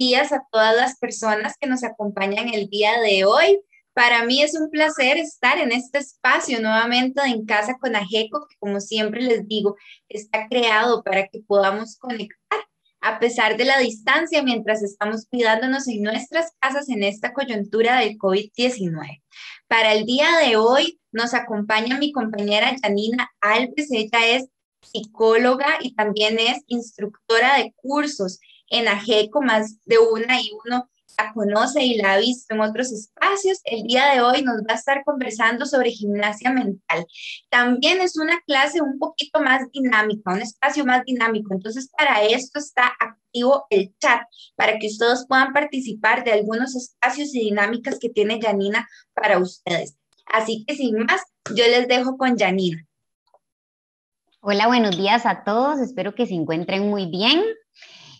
días a todas las personas que nos acompañan el día de hoy. Para mí es un placer estar en este espacio nuevamente en Casa con Ajeco, que como siempre les digo, está creado para que podamos conectar a pesar de la distancia mientras estamos cuidándonos en nuestras casas en esta coyuntura del COVID-19. Para el día de hoy nos acompaña mi compañera Janina Alves, ella es psicóloga y también es instructora de cursos en Ajeco, más de una y uno la conoce y la ha visto en otros espacios. El día de hoy nos va a estar conversando sobre gimnasia mental. También es una clase un poquito más dinámica, un espacio más dinámico. Entonces, para esto está activo el chat, para que ustedes puedan participar de algunos espacios y dinámicas que tiene Janina para ustedes. Así que sin más, yo les dejo con Janina. Hola, buenos días a todos. Espero que se encuentren muy bien.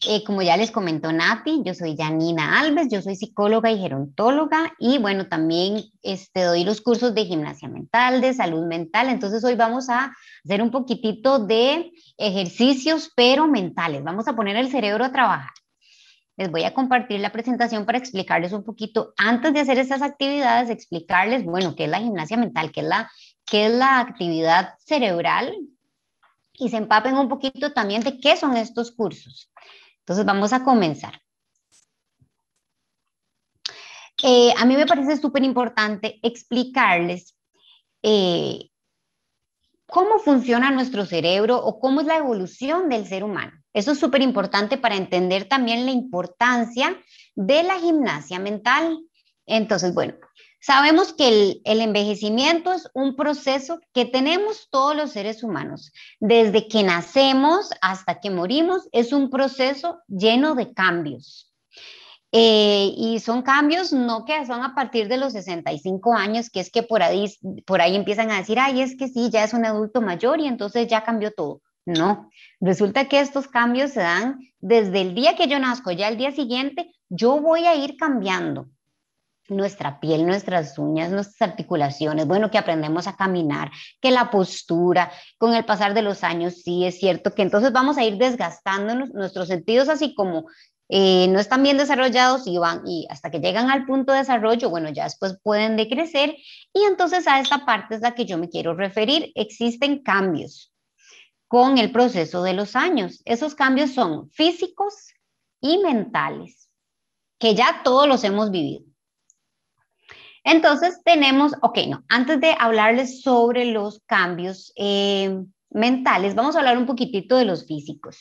Eh, como ya les comentó Nati, yo soy Janina Alves, yo soy psicóloga y gerontóloga y bueno, también este, doy los cursos de gimnasia mental, de salud mental. Entonces hoy vamos a hacer un poquitito de ejercicios, pero mentales. Vamos a poner el cerebro a trabajar. Les voy a compartir la presentación para explicarles un poquito, antes de hacer estas actividades, explicarles, bueno, qué es la gimnasia mental, qué es la, qué es la actividad cerebral y se empapen un poquito también de qué son estos cursos. Entonces vamos a comenzar. Eh, a mí me parece súper importante explicarles eh, cómo funciona nuestro cerebro o cómo es la evolución del ser humano. Eso es súper importante para entender también la importancia de la gimnasia mental. Entonces, bueno, sabemos que el, envejecimiento es un proceso que tenemos todos los seres humanos. Desde que nacemos hasta que morimos es un proceso lleno de cambios. Eh, y son cambios no que son a partir de los 65 años, que es que por ahí, por ahí empiezan a decir, ay, es que sí, ya es un adulto mayor y entonces ya cambió todo. No, resulta que estos cambios se dan desde el día que yo nazco, ya el día siguiente yo voy a ir cambiando nuestra piel, nuestras uñas, nuestras articulaciones, bueno, que aprendemos a caminar, que la postura, con el pasar de los años, sí es cierto que entonces vamos a ir desgastando nuestros sentidos así como eh, no están bien desarrollados y van y hasta que llegan al punto de desarrollo, bueno, ya después pueden decrecer y entonces a esta parte es la que yo me quiero referir, existen cambios con el proceso de los años. Esos cambios son físicos y mentales, que ya todos los hemos vivido. Entonces tenemos, ok, no, antes de hablarles sobre los cambios eh, mentales, vamos a hablar un poquitito de los físicos.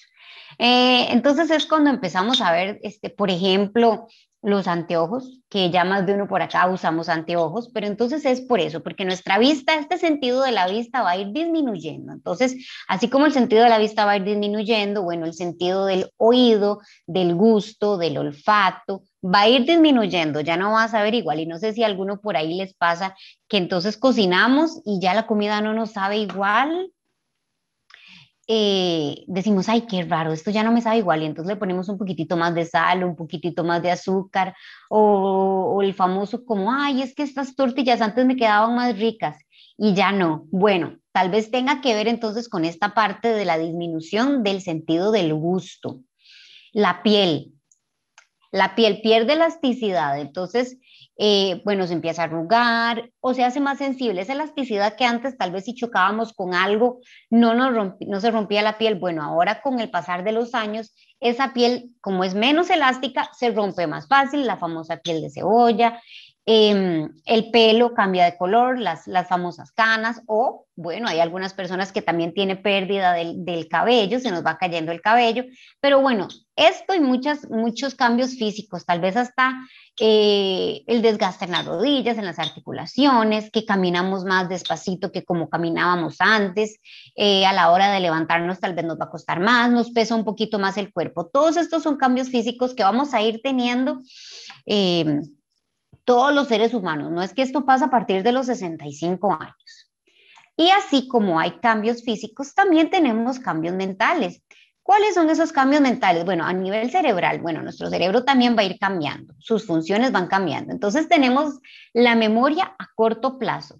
Eh, entonces es cuando empezamos a ver, este, por ejemplo, los anteojos, que ya más de uno por acá usamos anteojos, pero entonces es por eso, porque nuestra vista, este sentido de la vista va a ir disminuyendo. Entonces, así como el sentido de la vista va a ir disminuyendo, bueno, el sentido del oído, del gusto, del olfato, va a ir disminuyendo, ya no va a saber igual. Y no sé si a alguno por ahí les pasa que entonces cocinamos y ya la comida no nos sabe igual. Eh, decimos, ay, qué raro, esto ya no me sabe igual, y entonces le ponemos un poquitito más de sal, un poquitito más de azúcar, o, o el famoso como, ay, es que estas tortillas antes me quedaban más ricas, y ya no. Bueno, tal vez tenga que ver entonces con esta parte de la disminución del sentido del gusto. La piel, la piel pierde elasticidad, entonces, eh, bueno, se empieza a arrugar o se hace más sensible. Esa elasticidad que antes tal vez si chocábamos con algo no, nos no se rompía la piel, bueno, ahora con el pasar de los años, esa piel, como es menos elástica, se rompe más fácil, la famosa piel de cebolla, Em, el pelo cambia de color, las, las famosas canas, o bueno, hay algunas personas que también tiene pérdida del, cabello, se nos va cayendo el cabello, pero bueno, esto y muchos cambios físicos, tal vez hasta eh, el desgaste en las rodillas, en las articulaciones, que caminamos más despacito que como caminábamos antes, eh, a la hora de levantarnos tal vez nos va a costar más, nos pesa un poquito más el cuerpo, todos estos son cambios físicos que vamos a ir teniendo em, todos los seres humanos, no es que esto pasa a partir de los 65 años. Y así como hay cambios físicos, también tenemos cambios mentales. ¿Cuáles son esos cambios mentales? Bueno, a nivel cerebral, bueno, nuestro cerebro también va a ir cambiando, sus funciones van cambiando. Entonces tenemos la memoria a corto plazo.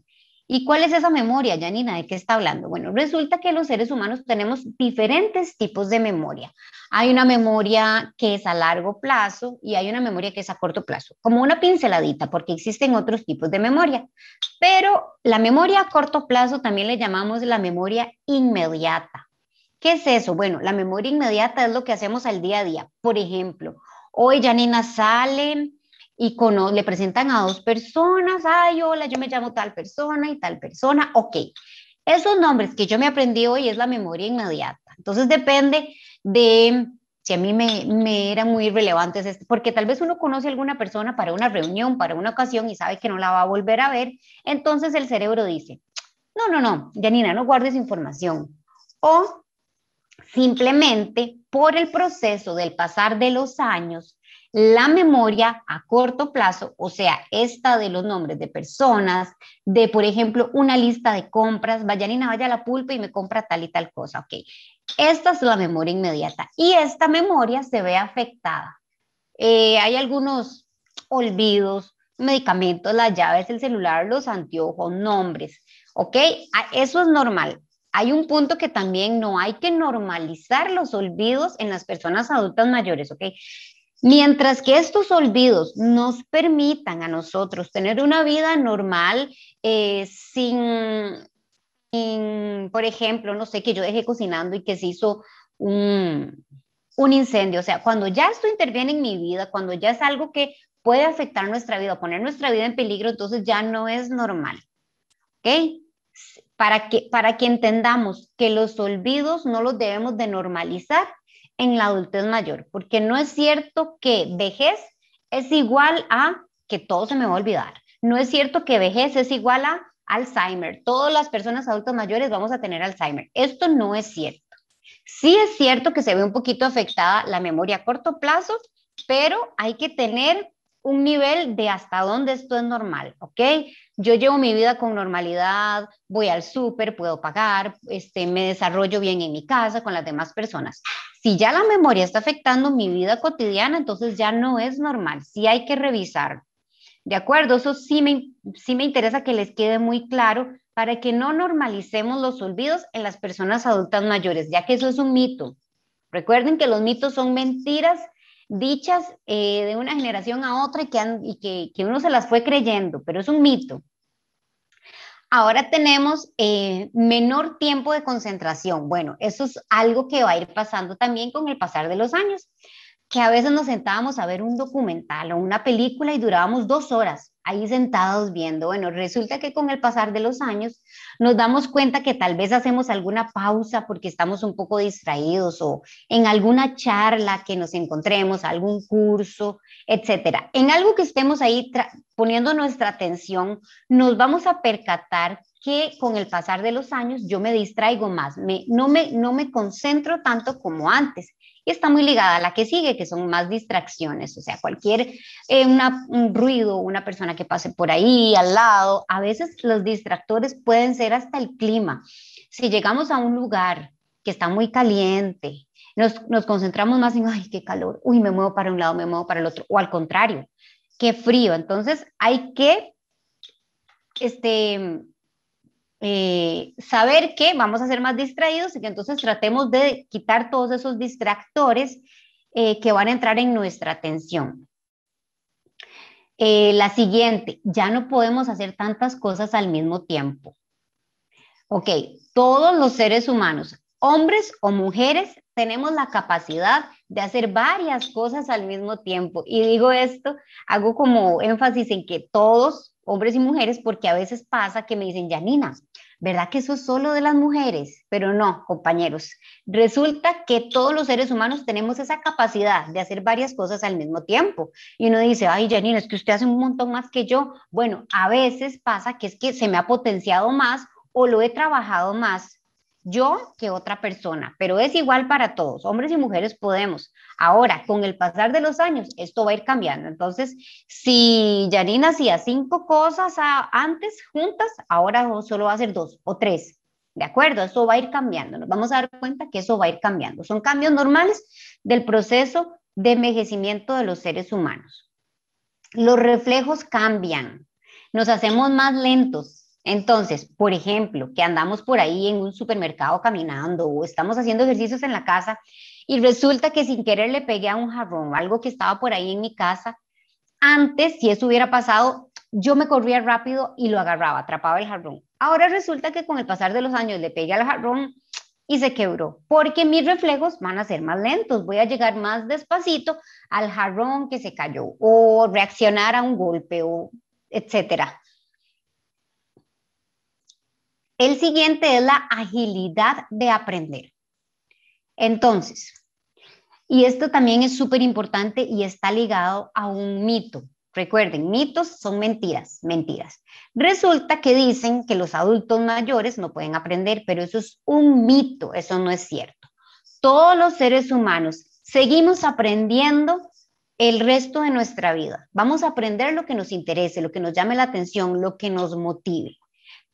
¿Y cuál es esa memoria, Janina? ¿De qué está hablando? Bueno, resulta que los seres humanos tenemos diferentes tipos de memoria. Hay una memoria que es a largo plazo y hay una memoria que es a corto plazo, como una pinceladita, porque existen otros tipos de memoria. Pero la memoria a corto plazo también le llamamos la memoria inmediata. ¿Qué es eso? Bueno, la memoria inmediata es lo que hacemos al día a día. Por ejemplo, hoy Janina sale, y le presentan a dos personas, ay, hola, yo me llamo tal persona y tal persona, ok. Esos nombres que yo me aprendí hoy es la memoria inmediata. Entonces depende de si a mí me, me eran muy relevantes, este, porque tal vez uno conoce a alguna persona para una reunión, para una ocasión y sabe que no la va a volver a ver, entonces el cerebro dice, no, no, no, Janina, no guardes información. O simplemente por el proceso del pasar de los años, la memoria a corto plazo, o sea, esta de los nombres de personas, de por ejemplo una lista de compras, y vaya a la pulpa y me compra tal y tal cosa, ok. Esta es la memoria inmediata y esta memoria se ve afectada. Eh, hay algunos olvidos, medicamentos, las llaves, el celular, los anteojos, nombres, ok. Ah, eso es normal hay un punto que también no hay que normalizar los olvidos en las personas adultas mayores, ¿ok? Mientras que estos olvidos nos permitan a nosotros tener una vida normal eh, sin, por ejemplo, no sé, que yo dejé cocinando y que se hizo un, incendio. O sea, cuando ya esto interviene en mi vida, cuando ya es algo que puede afectar nuestra vida, poner nuestra vida en peligro, entonces ya no es normal. ¿Ok? Para que, para que entendamos que los olvidos no los debemos de normalizar, en la adultez mayor, porque no es cierto que vejez es igual a que todo se me va a olvidar. No es cierto que vejez es igual a Alzheimer. Todas las personas adultas mayores vamos a tener Alzheimer. Esto no es cierto. Sí es cierto que se ve un poquito afectada la memoria a corto plazo, pero hay que tener un nivel de hasta dónde esto es normal, ¿ok? Yo llevo mi vida con normalidad, voy al súper, puedo pagar, este, me desarrollo bien en mi casa, con las demás personas. Si ya la memoria está afectando mi vida cotidiana, entonces ya no es normal, sí hay que revisar. De acuerdo, eso sí sí me interesa que les quede muy claro para que no normalicemos los olvidos en las personas adultas mayores, ya que eso es un mito. Recuerden que los mitos son mentiras dichas eh, de una generación a otra y, que, y que, uno se las fue creyendo, pero es un mito. Ahora tenemos eh, menor tiempo de concentración. Bueno, eso es algo que va a ir pasando también con el pasar de los años, que a veces nos sentábamos a ver un documental o una película y durábamos dos horas ahí sentados viendo. Bueno, resulta que con el pasar de los años nos damos cuenta que tal vez hacemos alguna pausa porque estamos un poco distraídos o en alguna charla que nos encontremos, algún curso, etcétera. En algo que estemos ahí poniendo nuestra atención, nos vamos a percatar que con el pasar de los años yo me distraigo más, me, no, me, no me concentro tanto como antes y está muy ligada a la que sigue, que son más distracciones, o sea, cualquier eh, un ruido, una persona que pase por ahí, al lado, a veces los distractores pueden ser hasta el clima. Si llegamos a un lugar que está muy caliente, nos, concentramos más en, ay, qué calor, uy, me muevo para un lado, me muevo para el otro, o al contrario, qué frío. Entonces hay que este, eh, saber que vamos a ser más distraídos y que entonces tratemos de quitar todos esos distractores eh, que van a entrar en nuestra atención. Eh, la siguiente, ya no podemos hacer tantas cosas al mismo tiempo. Ok, todos los seres humanos, hombres o mujeres, tenemos la capacidad de hacer varias cosas al mismo tiempo. Y digo esto, hago como énfasis en que todos, hombres y mujeres, porque a veces pasa que me dicen, Yanina ¿verdad que eso es solo de las mujeres? Pero no, compañeros. Resulta que todos los seres humanos tenemos esa capacidad de hacer varias cosas al mismo tiempo. Y uno dice, ay, Janine, es que usted hace un montón más que yo. Bueno, a veces pasa que es que se me ha potenciado más o lo he trabajado más yo que otra persona, pero es igual para todos, hombres y mujeres podemos. Ahora, con el pasar de los años, esto va a ir cambiando. Entonces, si Yanina hacía cinco cosas antes juntas, ahora solo va a hacer dos o tres. ¿De acuerdo? Eso va a ir cambiando. Nos vamos a dar cuenta que eso va a ir cambiando. Son cambios normales del proceso de envejecimiento de los seres humanos. Los reflejos cambian. Nos hacemos más lentos, entonces, por ejemplo, que andamos por ahí en un supermercado caminando o estamos haciendo ejercicios en la casa y resulta que sin querer le pegué a un jarrón, algo que estaba por ahí en mi casa. Antes, si eso hubiera pasado, yo me corría rápido y lo agarraba, atrapaba el jarrón. Ahora resulta que con el pasar de los años le pegué al jarrón y se quebró, porque mis reflejos van a ser más lentos, voy a llegar más despacito al jarrón que se cayó o reaccionar a un golpe o etcétera. El siguiente es la agilidad de aprender. Entonces, y esto también es súper importante y está ligado a un mito. Recuerden, mitos son mentiras, mentiras. Resulta que dicen que los adultos mayores no pueden aprender, pero eso es un mito, eso no es cierto. Todos los seres humanos seguimos aprendiendo el resto de nuestra vida. Vamos a aprender lo que nos interese, lo que nos llame la atención, lo que nos motive.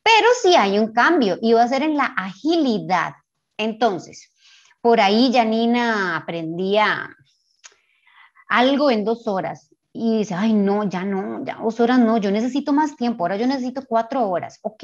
Pero sí hay un cambio y va a ser en la agilidad. Entonces, por ahí Janina aprendía algo en dos horas y dice, ay, no, ya no, ya dos horas no, yo necesito más tiempo, ahora yo necesito cuatro horas. Ok,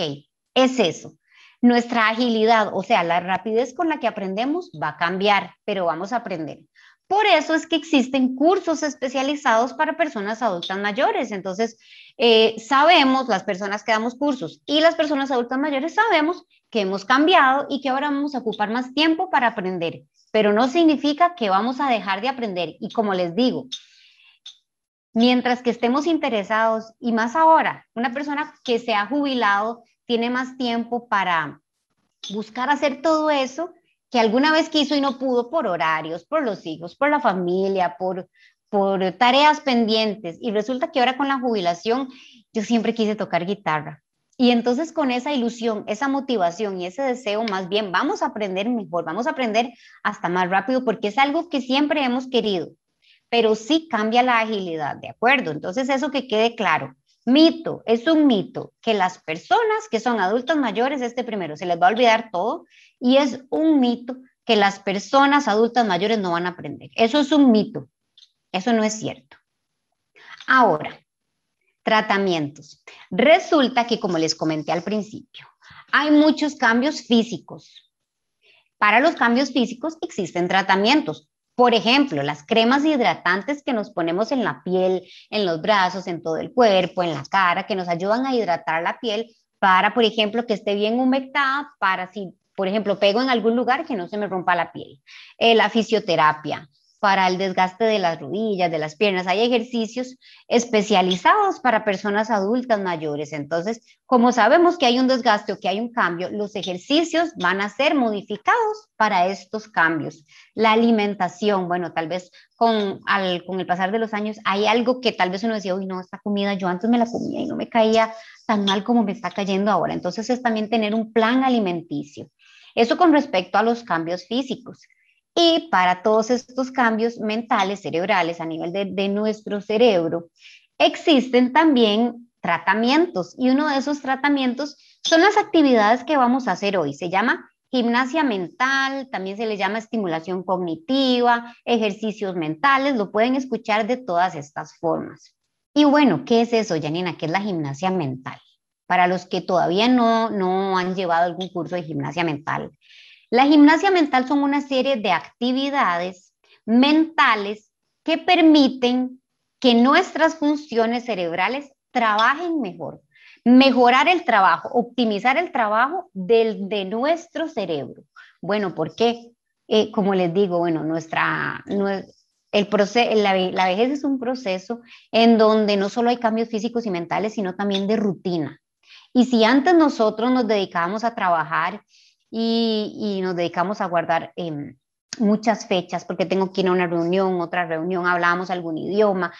es eso. Nuestra agilidad, o sea, la rapidez con la que aprendemos va a cambiar, pero vamos a aprender. Por eso es que existen cursos especializados para personas adultas mayores. Entonces, eh, sabemos, las personas que damos cursos y las personas adultas mayores sabemos que hemos cambiado y que ahora vamos a ocupar más tiempo para aprender, pero no significa que vamos a dejar de aprender. Y como les digo, mientras que estemos interesados, y más ahora, una persona que se ha jubilado tiene más tiempo para buscar hacer todo eso que alguna vez quiso y no pudo por horarios, por los hijos, por la familia, por, por tareas pendientes y resulta que ahora con la jubilación yo siempre quise tocar guitarra. Y entonces con esa ilusión, esa motivación y ese deseo, más bien vamos a aprender mejor, vamos a aprender hasta más rápido porque es algo que siempre hemos querido, pero sí cambia la agilidad, ¿de acuerdo? Entonces eso que quede claro. Mito, es un mito que las personas que son adultos mayores, este primero, se les va a olvidar todo y es un mito que las personas adultas mayores no van a aprender. Eso es un mito. Eso no es cierto. Ahora, tratamientos. Resulta que, como les comenté al principio, hay muchos cambios físicos. Para los cambios físicos existen tratamientos. Por ejemplo, las cremas hidratantes que nos ponemos en la piel, en los brazos, en todo el cuerpo, en la cara, que nos ayudan a hidratar la piel para, por ejemplo, que esté bien humectada, para si, por ejemplo, pego en algún lugar que no se me rompa la piel. Eh, la fisioterapia, para el desgaste de las rodillas, de las piernas. Hay ejercicios especializados para personas adultas mayores. Entonces, como sabemos que hay un desgaste o que hay un cambio, los ejercicios van a ser modificados para estos cambios. La alimentación, bueno, tal vez con, con el pasar de los años hay algo que tal vez uno decía, uy, no, esta comida yo antes me la comía y no me caía tan mal como me está cayendo ahora. Entonces es también tener un plan alimenticio. Eso con respecto a los cambios físicos. Y para todos estos cambios mentales, cerebrales a nivel de, nuestro cerebro, existen también tratamientos y uno de esos tratamientos son las actividades que vamos a hacer hoy. Se llama gimnasia mental, también se le llama estimulación cognitiva, ejercicios mentales, lo pueden escuchar de todas estas formas. Y bueno, ¿qué es eso, Janina? ¿Qué es la gimnasia mental? Para los que todavía no, no han llevado algún curso de gimnasia mental, la gimnasia mental son una serie de actividades mentales que permiten que nuestras funciones cerebrales trabajen mejor, mejorar el trabajo, optimizar el trabajo del, de nuestro cerebro. Bueno, ¿por qué? Eh, como les digo, bueno, nuestra, el proceso, la, la vejez es un proceso en donde no solo hay cambios físicos y mentales, sino también de rutina. Y si antes nosotros nos dedicábamos a trabajar y, nos dedicamos a guardar em, muchas fechas porque tengo que ir a una reunión, otra reunión, hablábamos algún idioma,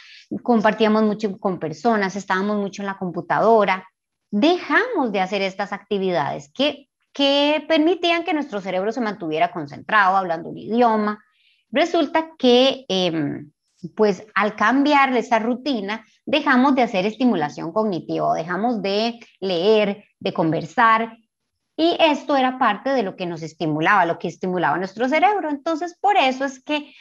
compartíamos mucho con personas, estábamos mucho en la computadora. Dejamos de hacer estas actividades que, que permitían que nuestro cerebro se mantuviera concentrado hablando un idioma. Resulta que... Em, pues al cambiar esa rutina, dejamos de hacer estimulación cognitiva, dejamos de leer, de conversar y esto era parte de lo que nos estimulaba, lo que estimulaba nuestro cerebro. Entonces, por eso es que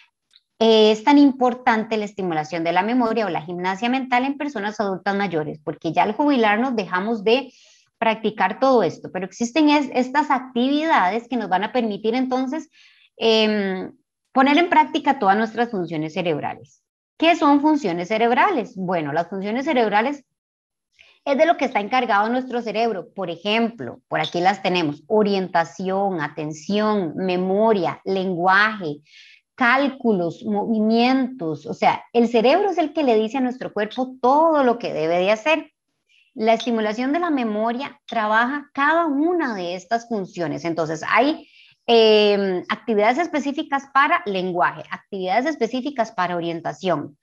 eh, es tan importante la estimulación de la memoria o la gimnasia mental en personas adultas mayores, porque ya al jubilarnos dejamos de practicar todo esto, pero existen estas actividades que nos van a permitir entonces em, poner en práctica todas nuestras funciones cerebrales. ¿Qué son funciones cerebrales? Bueno, las funciones cerebrales es de lo que está encargado nuestro cerebro. Por ejemplo, por aquí las tenemos, orientación, atención, memoria, lenguaje, cálculos, movimientos. O sea, el cerebro es el que le dice a nuestro cuerpo todo lo que debe de hacer. La estimulación de la memoria trabaja cada una de estas funciones. Entonces, hay em, actividades específicas para lenguaje, actividades específicas para orientación,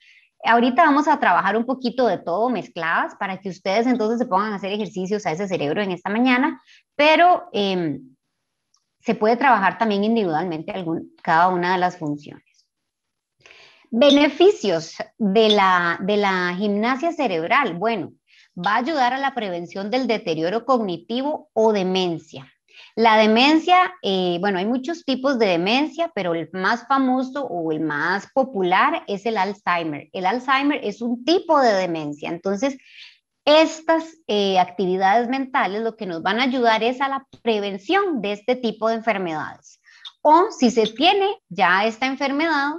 Ahorita vamos a trabajar un poquito de todo mezcladas para que ustedes entonces se pongan a hacer ejercicios a ese cerebro en esta mañana, pero em, se puede trabajar también individualmente cada una de las funciones. Beneficios de la, de la gimnasia cerebral. Bueno, va a ayudar a la prevención del deterioro cognitivo o demencia. La demencia, eh, bueno, hay muchos tipos de demencia, pero el más famoso o el más popular es el Alzheimer. El Alzheimer es un tipo de demencia, entonces estas eh, actividades mentales lo que nos van a ayudar es a la prevención de este tipo de enfermedades. O si se tiene ya esta enfermedad,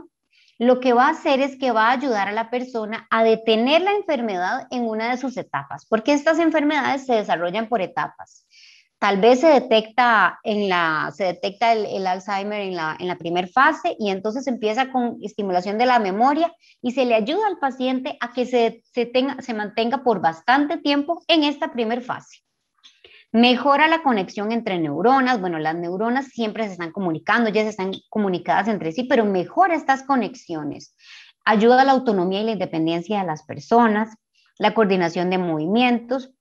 lo que va a hacer es que va a ayudar a la persona a detener la enfermedad en una de sus etapas, porque estas enfermedades se desarrollan por etapas. Tal vez se detecta, en la, se detecta el, Alzheimer en la, en la primera fase y entonces empieza con estimulación de la memoria y se le ayuda al paciente a que se, tenga, se mantenga por bastante tiempo en esta primera fase. Mejora la conexión entre neuronas. Bueno, las neuronas siempre se están comunicando, ya se están comunicadas entre sí, pero mejora estas conexiones. Ayuda a la autonomía y la independencia de las personas, la coordinación de movimientos,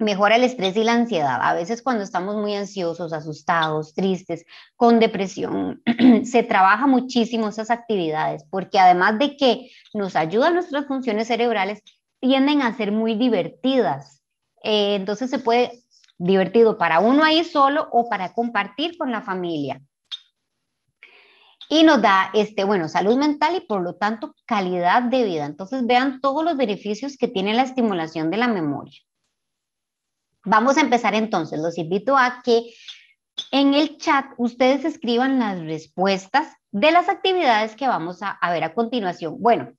Mejora el estrés y la ansiedad. A veces cuando estamos muy ansiosos, asustados, tristes, con depresión, se trabaja muchísimo esas actividades porque además de que nos ayudan nuestras funciones cerebrales, tienden a ser muy divertidas. Eh, entonces se puede divertido para uno ahí solo o para compartir con la familia. Y nos da, este, bueno, salud mental y por lo tanto calidad de vida. Entonces vean todos los beneficios que tiene la estimulación de la memoria. Vamos a empezar entonces. Los invito a que en el chat ustedes escriban las respuestas de las actividades que vamos a, ver a continuación. Bueno,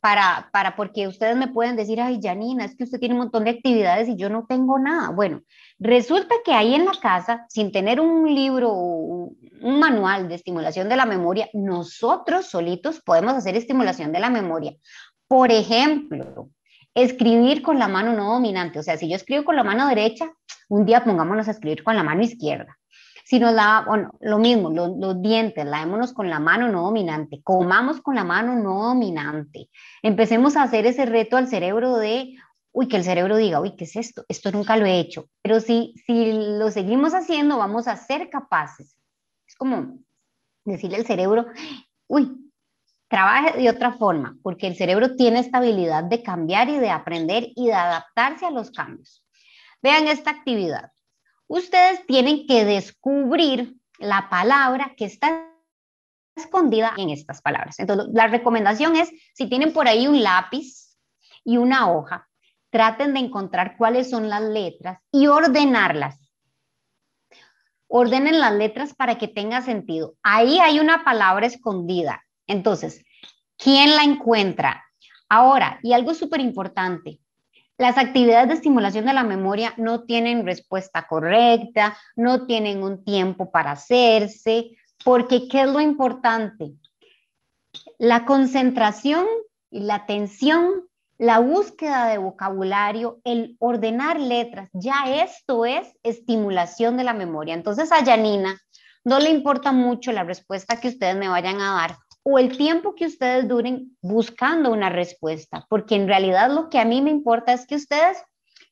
para, para, porque ustedes me pueden decir, ay, Janina, es que usted tiene un montón de actividades y yo no tengo nada. Bueno, resulta que ahí en la casa, sin tener un libro un manual de estimulación de la memoria, nosotros solitos podemos hacer estimulación de la memoria. Por ejemplo, Escribir con la mano no dominante, o sea, si yo escribo con la mano derecha, un día pongámonos a escribir con la mano izquierda. Si nos la, bueno, lo mismo, los, dientes, lavémonos con la mano no dominante, comamos con la mano no dominante. Empecemos a hacer ese reto al cerebro de, uy, que el cerebro diga, uy, ¿qué es esto? Esto nunca lo he hecho. Pero si, si lo seguimos haciendo, vamos a ser capaces. Es como decirle al cerebro, uy, trabaje de otra forma, porque el cerebro tiene esta habilidad de cambiar y de aprender y de adaptarse a los cambios. Vean esta actividad. Ustedes tienen que descubrir la palabra que está escondida en estas palabras. Entonces, la recomendación es, si tienen por ahí un lápiz y una hoja, traten de encontrar cuáles son las letras y ordenarlas. Ordenen las letras para que tenga sentido. Ahí hay una palabra escondida. Entonces, ¿quién la encuentra? Ahora, y algo súper importante, las actividades de estimulación de la memoria no tienen respuesta correcta, no tienen un tiempo para hacerse, porque ¿qué es lo importante? La concentración y la atención, la búsqueda de vocabulario, el ordenar letras, ya esto es estimulación de la memoria. Entonces a Janina no le importa mucho la respuesta que ustedes me vayan a dar o el tiempo que ustedes duren buscando una respuesta, porque en realidad lo que a mí me importa es que ustedes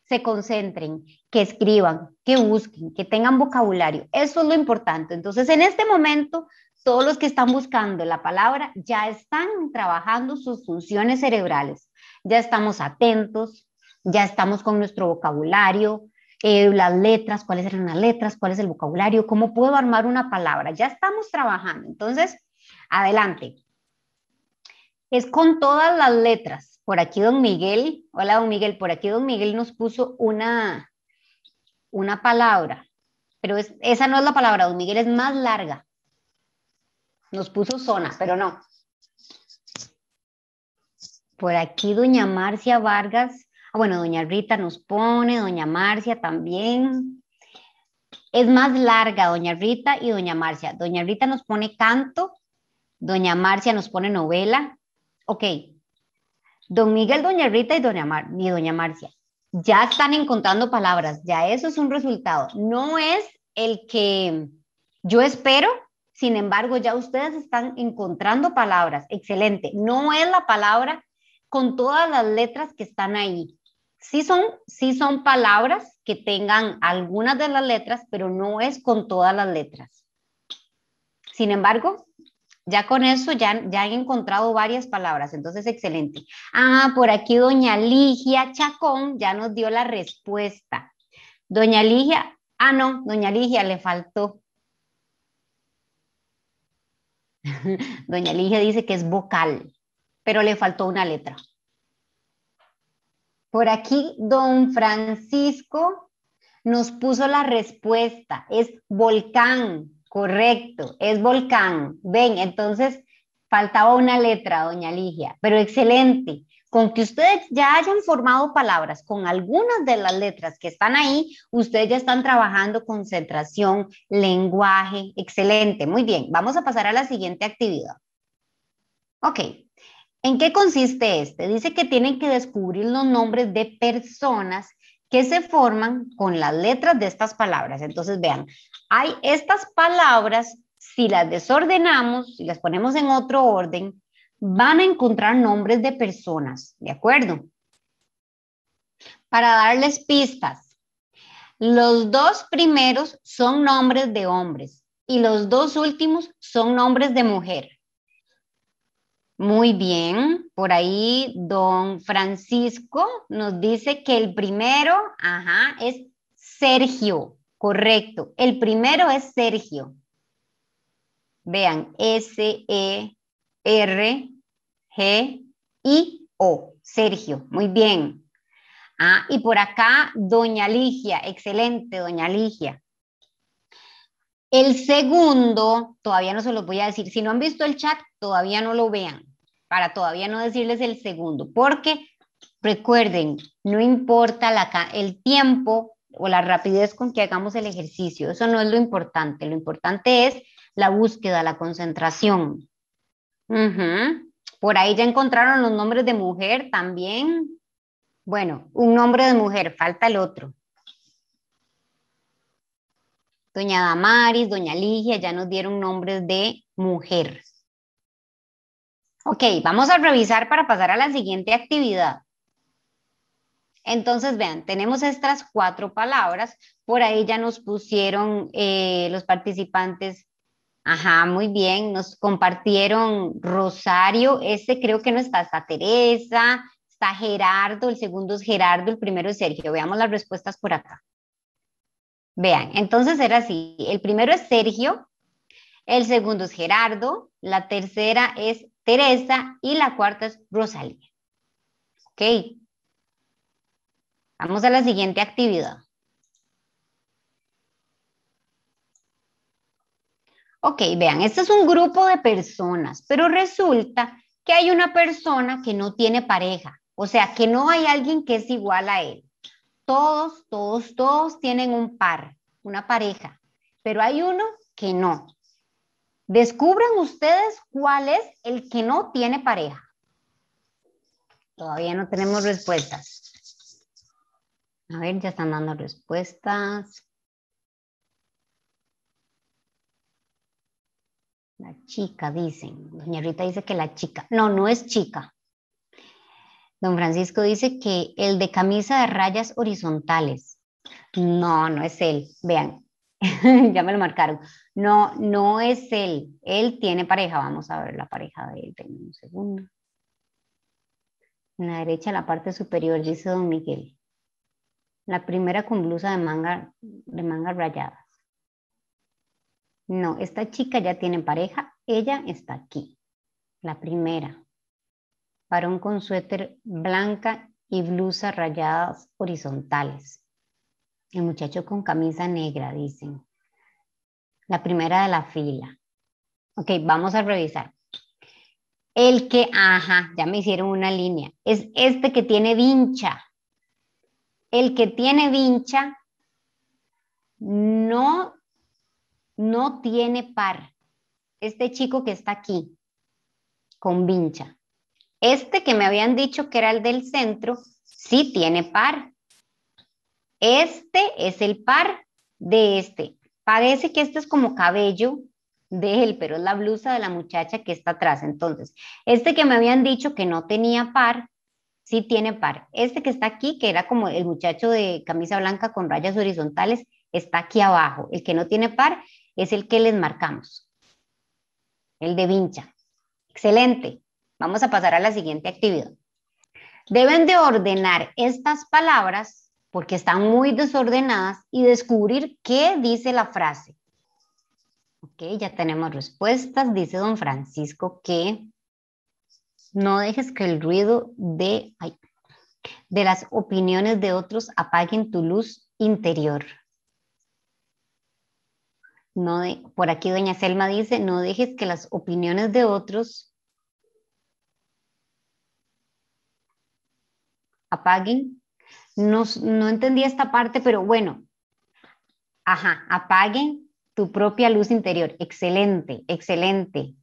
se concentren, que escriban, que busquen, que tengan vocabulario. Eso es lo importante. Entonces, en este momento, todos los que están buscando la palabra ya están trabajando sus funciones cerebrales. Ya estamos atentos, ya estamos con nuestro vocabulario, eh, las letras, cuáles eran las letras, cuál es el vocabulario, cómo puedo armar una palabra. Ya estamos trabajando. Entonces, Adelante. Es con todas las letras. Por aquí don Miguel, hola don Miguel, por aquí don Miguel nos puso una, una palabra, pero esa no es la palabra, don Miguel es más larga. Nos puso zona, pero no. Por aquí doña Marcia Vargas, ah, bueno, doña Rita nos pone, doña Marcia también. Es más larga, doña Rita y doña Marcia. Doña Rita nos pone canto Doña Marcia nos pone novela. Ok. Don Miguel, Doña Rita y Doña, Mar y Doña Marcia ya están encontrando palabras, ya eso es un resultado. No es el que yo espero, sin embargo, ya ustedes están encontrando palabras. Excelente. No es la palabra con todas las letras que están ahí. Sí son, sí son palabras que tengan algunas de las letras, pero no es con todas las letras. Sin embargo, ya con eso ya, ya han encontrado varias palabras, entonces excelente. Ah, por aquí doña Ligia Chacón ya nos dio la respuesta. Doña Ligia, ah no, doña Ligia le faltó. Doña Ligia dice que es vocal, pero le faltó una letra. Por aquí, don Francisco nos puso la respuesta, es volcán. Correcto, es volcán. Ven, entonces faltaba una letra, doña Ligia, pero excelente. Con que ustedes ya hayan formado palabras con algunas de las letras que están ahí, ustedes ya están trabajando concentración, lenguaje, excelente. Muy bien, vamos a pasar a la siguiente actividad. Ok, ¿en qué consiste este? Dice que tienen que descubrir los nombres de personas que se forman con las letras de estas palabras. Entonces, vean, hay estas palabras, si las desordenamos, si las ponemos en otro orden, van a encontrar nombres de personas, ¿de acuerdo? Para darles pistas, los dos primeros son nombres de hombres y los dos últimos son nombres de mujer. Muy bien, por ahí don Francisco nos dice que el primero, ajá, es Sergio. Correcto. El primero es Sergio. Vean, S-E-R-G-I-O. Sergio, muy bien. Ah, y por acá, Doña Ligia. Excelente, Doña Ligia. El segundo, todavía no se los voy a decir. Si no han visto el chat, todavía no lo vean. Para todavía no decirles el segundo. Porque recuerden, no importa la, el tiempo o la rapidez con que hagamos el ejercicio. Eso no es lo importante. Lo importante es la búsqueda, la concentración. Por ahí ya encontraron los nombres de mujer también. Bueno, un nombre de mujer, falta el otro. Doña Damaris, Doña Ligia, ya nos dieron nombres de mujer. Ok, vamos a revisar para pasar a la siguiente actividad. Entonces, vean, tenemos estas cuatro palabras. Por ahí ya nos pusieron eh, los participantes. Ajá, muy bien. Nos compartieron Rosario. Este creo que no está. Está Teresa, está Gerardo. El segundo es Gerardo, el primero es Sergio. Veamos las respuestas por acá. Vean, entonces era así. El primero es Sergio, el segundo es Gerardo, la tercera es Teresa y la cuarta es Rosalía. Ok, Vamos a la siguiente actividad. Ok, vean, este es un grupo de personas, pero resulta que hay una persona que no tiene pareja, o sea, que no hay alguien que es igual a él. Todos, todos, todos tienen un par, una pareja, pero hay uno que no. Descubran ustedes cuál es el que no tiene pareja. Todavía no tenemos respuestas. A ver, ya están dando respuestas. La chica, dicen. Doña Rita dice que la chica. No, no es chica. Don Francisco dice que el de camisa de rayas horizontales. No, no es él. Vean, ya me lo marcaron. No, no es él. Él tiene pareja. Vamos a ver la pareja de él. Tengo un segundo. En la derecha, en la parte superior, dice don Miguel. La primera con blusa de manga, de manga rayadas. No, esta chica ya tiene pareja, ella está aquí. La primera. Varón con suéter blanca y blusa rayadas horizontales. El muchacho con camisa negra, dicen. La primera de la fila. Ok, vamos a revisar. El que, ajá, ya me hicieron una línea. Es este que tiene vincha el que tiene vincha no, no tiene par. Este chico que está aquí, con vincha. Este que me habían dicho que era el del centro, sí tiene par. Este es el par de este. Parece que este es como cabello de él, pero es la blusa de la muchacha que está atrás. Entonces, este que me habían dicho que no tenía par, sí tiene par. Este que está aquí, que era como el muchacho de camisa blanca con rayas horizontales, está aquí abajo. El que no tiene par es el que les marcamos, el de vincha. Excelente. Vamos a pasar a la siguiente actividad. Deben de ordenar estas palabras porque están muy desordenadas y descubrir qué dice la frase. Ok, ya tenemos respuestas. Dice don Francisco que no dejes que el ruido de, de las opiniones de otros apaguen tu luz interior. No por aquí doña Selma dice, no dejes que las opiniones de otros apaguen. No, no entendí esta parte, pero bueno. Ajá, apaguen tu propia luz interior. Excelente, excelente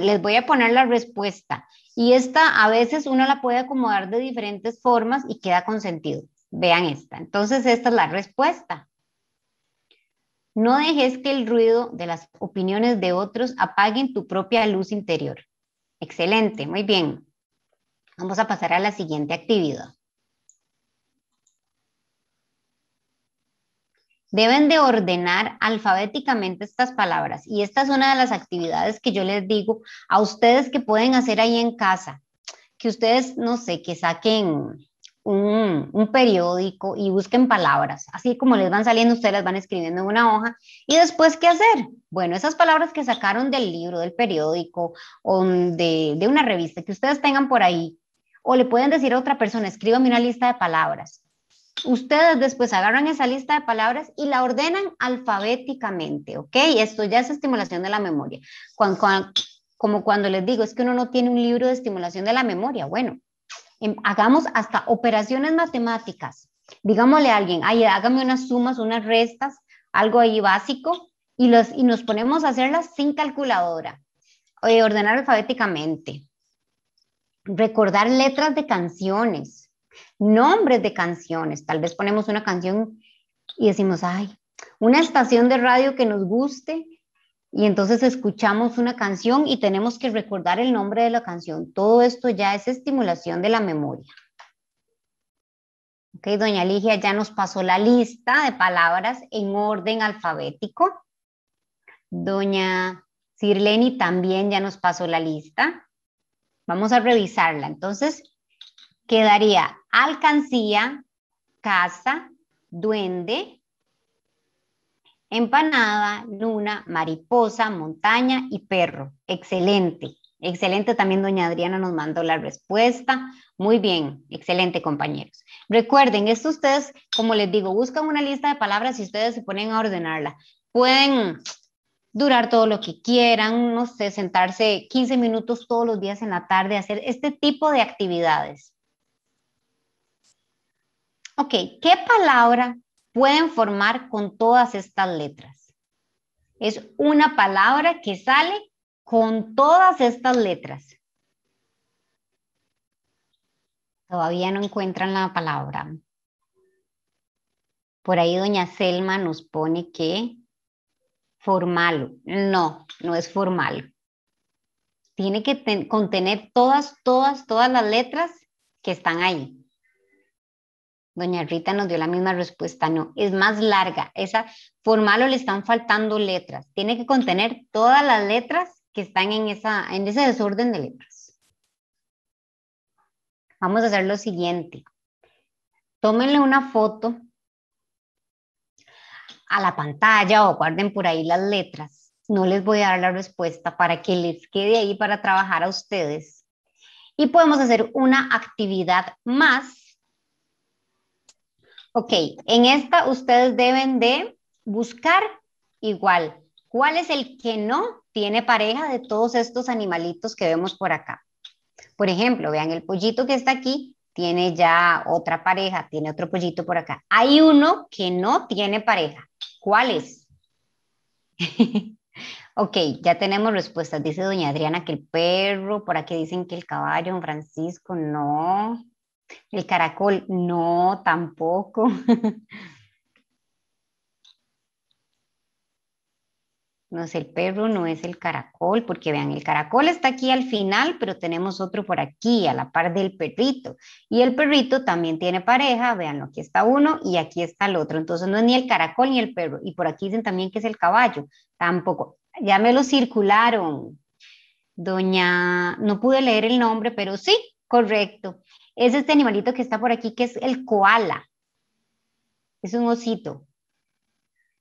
les voy a poner la respuesta. Y esta a veces uno la puede acomodar de diferentes formas y queda con sentido. Vean esta. Entonces, esta es la respuesta. No dejes que el ruido de las opiniones de otros apaguen tu propia luz interior. Excelente, muy bien. Vamos a pasar a la siguiente actividad. Deben de ordenar alfabéticamente estas palabras y esta es una de las actividades que yo les digo a ustedes que pueden hacer ahí en casa, que ustedes, no sé, que saquen un, periódico y busquen palabras. Así como les van saliendo, ustedes las van escribiendo en una hoja. ¿Y después qué hacer? Bueno, esas palabras que sacaron del libro, del periódico o de, de una revista que ustedes tengan por ahí, o le pueden decir a otra persona, escríbame una lista de palabras. Ustedes después agarran esa lista de palabras y la ordenan alfabéticamente, ¿ok? Esto ya es estimulación de la memoria. como cuando les digo, es que uno no tiene un libro de estimulación de la memoria. Bueno, em, hagamos hasta operaciones matemáticas. Digámosle a alguien, hágame unas sumas, unas restas, algo ahí básico, y, los, nos ponemos a hacerlas sin calculadora, eh, ordenar alfabéticamente, recordar letras de canciones, nombres de canciones. Tal vez ponemos una canción y decimos, ay, una estación de radio que nos guste y entonces escuchamos una canción y tenemos que recordar el nombre de la canción. Todo esto ya es estimulación de la memoria. Ok, doña Ligia ya nos pasó la lista de palabras en orden alfabético. Doña Sirleni también ya nos pasó la lista. Vamos a revisarla. Entonces, quedaría alcancía, casa, duende, empanada, luna, mariposa, montaña y perro. Excelente, excelente. También doña Adriana nos mandó la respuesta. Muy bien, excelente compañeros. Recuerden, esto ustedes, como les digo, buscan una lista de palabras y ustedes se ponen a ordenarla. Pueden durar todo lo que quieran, no sé, sentarse 15 minutos todos los días en la tarde, hacer este tipo de actividades. Ok, ¿qué palabra pueden formar con todas estas letras? Es una palabra que sale con todas estas letras. Todavía no encuentran la palabra. Por ahí doña Selma nos pone que formal. No, no es formal. Tiene que contener todas, todas, todas las letras que están ahí. Doña Rita nos dio la misma respuesta, no, es más larga, esa o le están faltando letras, tiene que contener todas las letras que están en, esa, en ese desorden de letras. Vamos a hacer lo siguiente, tómenle una foto a la pantalla o guarden por ahí las letras, no les voy a dar la respuesta para que les quede ahí para trabajar a ustedes. Y podemos hacer una actividad más Ok, en esta ustedes deben de buscar igual. ¿Cuál es el que no tiene pareja de todos estos animalitos que vemos por acá? Por ejemplo, vean el pollito que está aquí, tiene ya otra pareja, tiene otro pollito por acá. Hay uno que no tiene pareja. ¿Cuál es? ok, ya tenemos respuestas. Dice doña Adriana que el perro, por aquí dicen que el caballo, Francisco, no. El caracol, no, tampoco. No es el perro, no es el caracol, porque vean, el caracol está aquí al final, pero tenemos otro por aquí, a la par del perrito. Y el perrito también tiene pareja, veanlo, aquí está uno y aquí está el otro. Entonces no es ni el caracol ni el perro. Y por aquí dicen también que es el caballo, tampoco. Ya me lo circularon. Doña, no pude leer el nombre, pero sí, correcto es este animalito que está por aquí, que es el koala. Es un osito.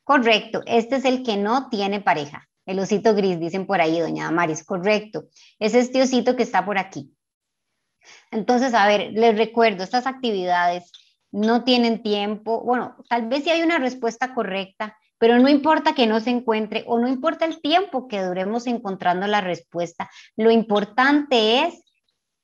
Correcto, este es el que no tiene pareja. El osito gris, dicen por ahí, doña Maris, correcto. Es este osito que está por aquí. Entonces, a ver, les recuerdo, estas actividades no tienen tiempo. Bueno, tal vez si hay una respuesta correcta, pero no importa que no se encuentre o no importa el tiempo que duremos encontrando la respuesta. Lo importante es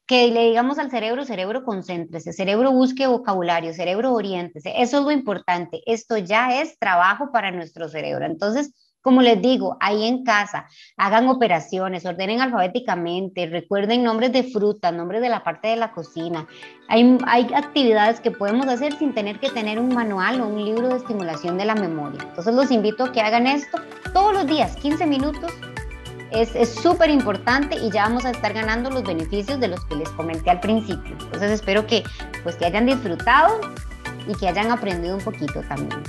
que le digamos al cerebro, cerebro, concéntrese, cerebro, busque vocabulario, cerebro, oriéntese. Eso es lo importante. Esto ya es trabajo para nuestro cerebro. Entonces, como les digo, ahí en casa, hagan operaciones, ordenen alfabéticamente, recuerden nombres de fruta, nombres de la parte de la cocina. Hay, hay, actividades que podemos hacer sin tener que tener un manual o un libro de estimulación de la memoria. Entonces los invito a que hagan esto todos los días, 15 minutos es súper importante y ya vamos a estar ganando los beneficios de los que les comenté al principio. Entonces espero que, pues, que hayan disfrutado y que hayan aprendido un poquito también.